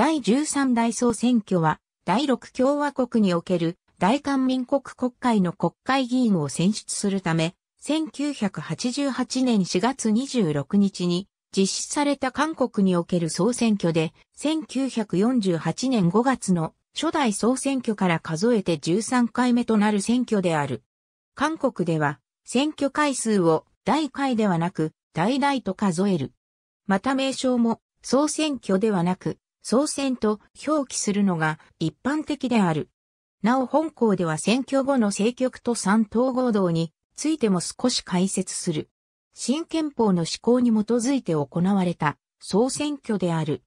第13代総選挙は、第6共和国における大韓民国国会の国会議員を選出するため、1988年4月26日に実施された韓国における総選挙で、1948年5月の初代総選挙から数えて13回目となる選挙である。韓国では、選挙回数を大回ではなく、大々と数える。また名称も、総選挙ではなく、総選と表記するのが一般的である。なお本校では選挙後の政局と三党合同についても少し解説する。新憲法の施行に基づいて行われた総選挙である。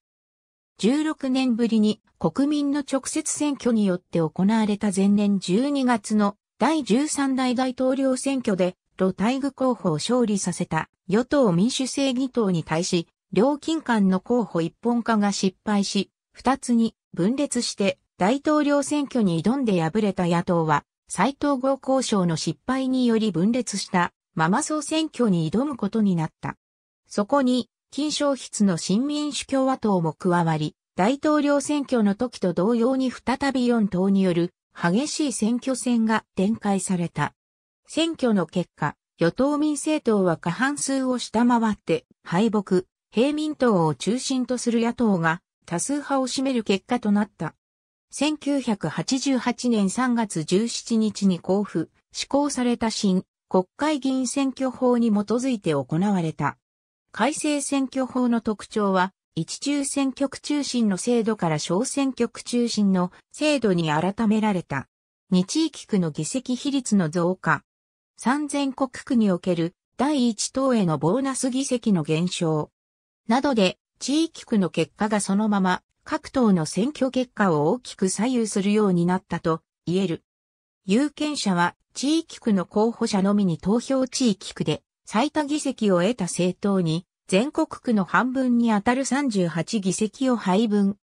16年ぶりに国民の直接選挙によって行われた前年12月の第13代大統領選挙で、露大具候補を勝利させた与党民主正義党に対し、料金間の候補一本化が失敗し、二つに分裂して大統領選挙に挑んで敗れた野党は、斎藤合交渉の失敗により分裂したママ総選挙に挑むことになった。そこに、金賞筆の新民主共和党も加わり、大統領選挙の時と同様に再び4党による激しい選挙戦が展開された。選挙の結果、与党民政党は過半数を下回って敗北。平民党を中心とする野党が多数派を占める結果となった。1988年3月17日に交付、施行された新国会議員選挙法に基づいて行われた。改正選挙法の特徴は、一中選挙区中心の制度から小選挙区中心の制度に改められた。2地域区の議席比率の増加。三全国区における第1党へのボーナス議席の減少。などで地域区の結果がそのまま各党の選挙結果を大きく左右するようになったと言える。有権者は地域区の候補者のみに投票地域区で最多議席を得た政党に全国区の半分にあたる38議席を配分。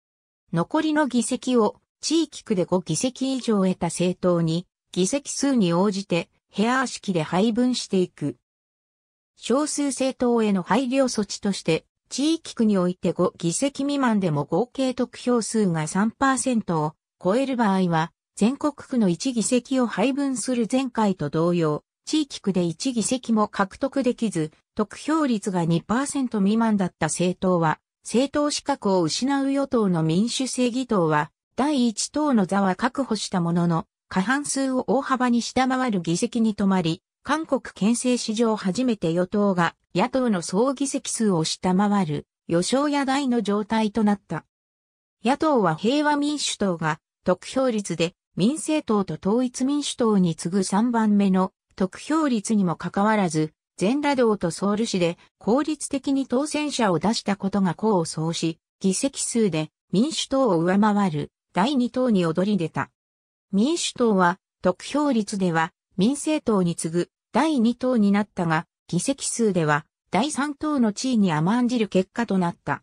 残りの議席を地域区で5議席以上得た政党に議席数に応じてヘアー式で配分していく。少数政党への配慮措置として地域区において5議席未満でも合計得票数が3%を超える場合は、全国区の1議席を配分する前回と同様、地域区で1議席も獲得できず、得票率が2%未満だった政党は、政党資格を失う与党の民主正義党は、第1党の座は確保したものの、過半数を大幅に下回る議席に止まり、韓国憲政史上初めて与党が野党の総議席数を下回る予想や大の状態となった。野党は平和民主党が得票率で民政党と統一民主党に次ぐ3番目の得票率にもかかわらず、全羅道とソウル市で効率的に当選者を出したことが功を奏し、議席数で民主党を上回る第2党に躍り出た。民主党は得票率では民政党に次ぐ第2党になったが、議席数では第3党の地位に甘んじる結果となった。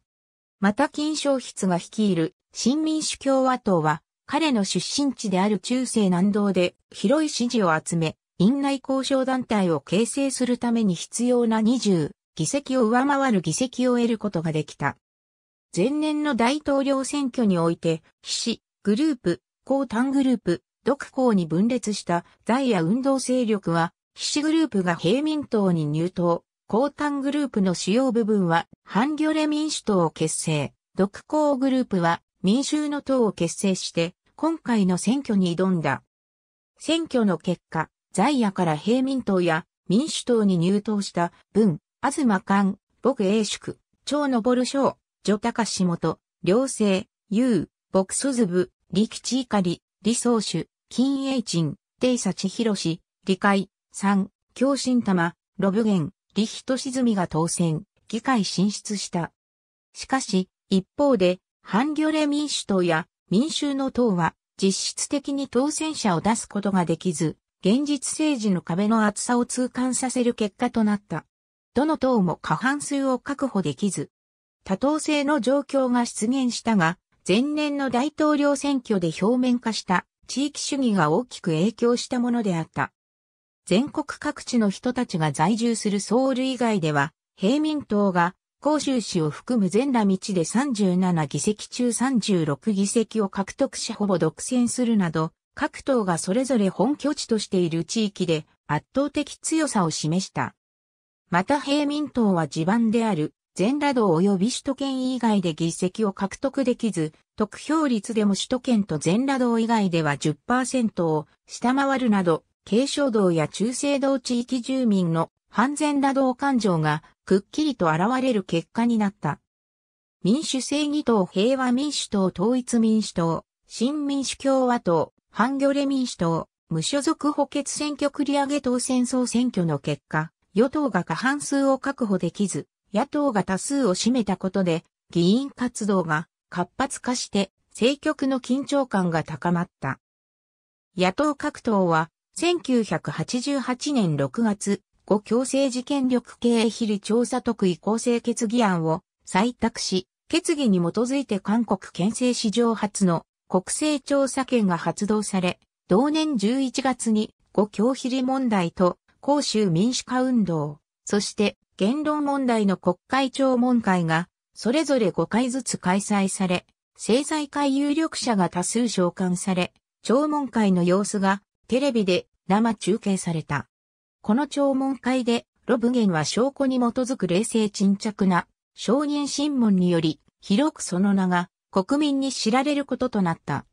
また金賞筆が率いる新民主共和党は、彼の出身地である中西南道で広い支持を集め、院内交渉団体を形成するために必要な20議席を上回る議席を得ることができた。前年の大統領選挙において、岸、グループ、高単グループ、独校に分裂した在野運動勢力は岸グループが平民党に入党、高端グループの主要部分は、ハンギョレ民主党を結成、独行グループは民衆の党を結成して、今回の選挙に挑んだ。選挙の結果、在野から平民党や民主党に入党した文、東勘、僕英宿、長昇翔、女高志元、良政、優、牧祖部、力地碇、李宗主、金英鎮、帝佐千博士、理解、3、共振玉、ロブゲン、リヒトズミが当選、議会進出した。しかし、一方で、ハンギョレ民主党や民衆の党は、実質的に当選者を出すことができず、現実政治の壁の厚さを痛感させる結果となった。どの党も過半数を確保できず、多党制の状況が出現したが、前年の大統領選挙で表面化した地域主義が大きく影響したものであった。全国各地の人たちが在住するソウル以外では、平民党が、広州市を含む全羅道で37議席中36議席を獲得しほぼ独占するなど、各党がそれぞれ本拠地としている地域で圧倒的強さを示した。また平民党は地盤である全羅道及び首都圏以外で議席を獲得できず、得票率でも首都圏と全羅道以外では10%を下回るなど軽症道や中世道地域住民の半全打道感情がくっきりと現れる結果になった。民主正義党平和民主党統一民主党、新民主共和党、ハンギョレ民主党、無所属補欠選挙繰り上げ党戦争選挙の結果、与党が過半数を確保できず、野党が多数を占めたことで、議員活動が活発化して、政局の緊張感が高まった。野党各党は、1988年6月、ご強制事件力経営比率調査特異構成決議案を採択し、決議に基づいて韓国憲政史上初の国勢調査権が発動され、同年11月にご強比率問題と公衆民主化運動、そして言論問題の国会聴聞会がそれぞれ5回ずつ開催され、政財界有力者が多数召喚され、聴聞会の様子がテレビで生中継された。この聴聞会で、ロブゲンは証拠に基づく冷静沈着な証人審問により、広くその名が国民に知られることとなった。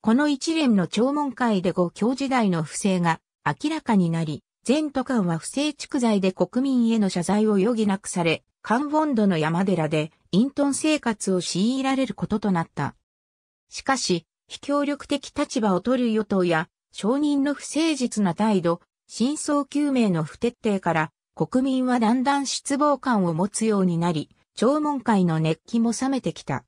この一連の聴聞会で五教時代の不正が明らかになり、全都官は不正蓄財で国民への謝罪を余儀なくされ、カンフォンドの山寺で隠遁生活を強いられることとなった。しかし、非協力的立場を取る与党や証人の不誠実な態度、真相究明の不徹底から、国民はだんだん失望感を持つようになり、聴聞会の熱気も冷めてきた。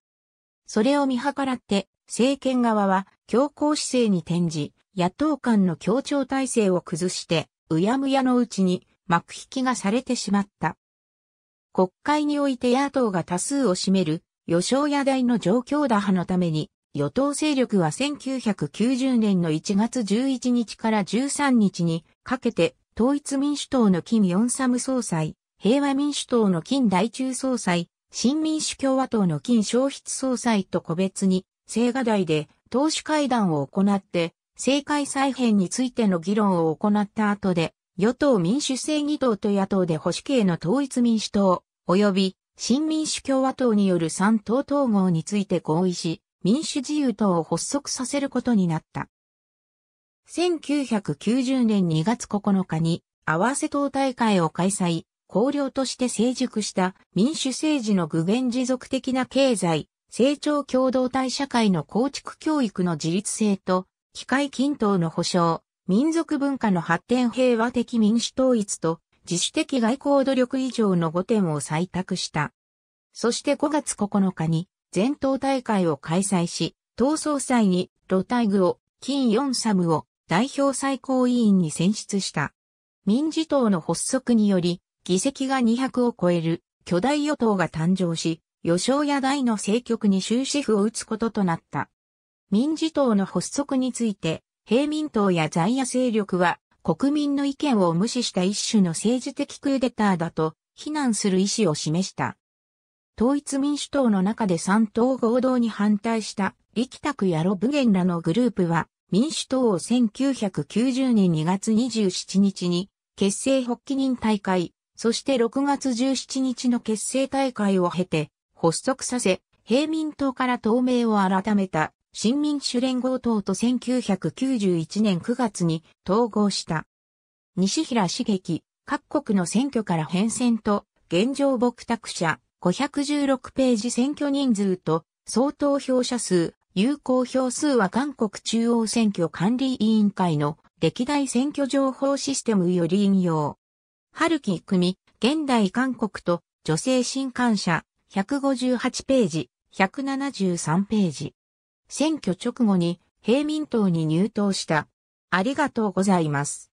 それを見計らって、政権側は強硬姿勢に転じ、野党間の協調体制を崩して、うやむやのうちに幕引きがされてしまった。国会において野党が多数を占める、与想。野大の状況打破のために、与党勢力は1990年の1月11日から13日にかけて統一民主党の金ヨンサム総裁、平和民主党の金大中総裁、新民主共和党の金消失総裁と個別に、青瓦台で党首会談を行って、政界再編についての議論を行った後で、与党民主正義党と野党で保守系の統一民主党、及び新民主共和党による三党統合について合意し、民主自由党を発足させることになった。1990年2月9日に合わせ党大会を開催、綱領として成熟した民主政治の具現持続的な経済、成長共同体社会の構築教育の自立性と、機械均等の保障、民族文化の発展平和的民主統一と、自主的外交努力以上の5点を採択した。そして5月9日に全党大会を開催し、党総裁に、ロタイグを、金ヨンサムを、代表最高委員に選出した。民事党の発足により、議席が200を超える巨大与党が誕生し、与正野大の政局に終止符を打つこととなった。民事党の発足について、平民党や在野勢力は、国民の意見を無視した一種の政治的クーデターだと、非難する意思を示した。統一民主党の中で三党合同に反対した力卓やロブゲンらのグループは民主党を1990年2月27日に結成発起人大会、そして6月17日の結成大会を経て発足させ、平民党から党名を改めた新民主連合党と1991年9月に統合した。西平茂樹、各国の選挙から変遷と現状牧拓者、516ページ選挙人数と総投票者数、有効票数は韓国中央選挙管理委員会の歴代選挙情報システムより引用。春木組、現代韓国と女性新刊社、158ページ、173ページ。選挙直後に平民党に入党した。ありがとうございます。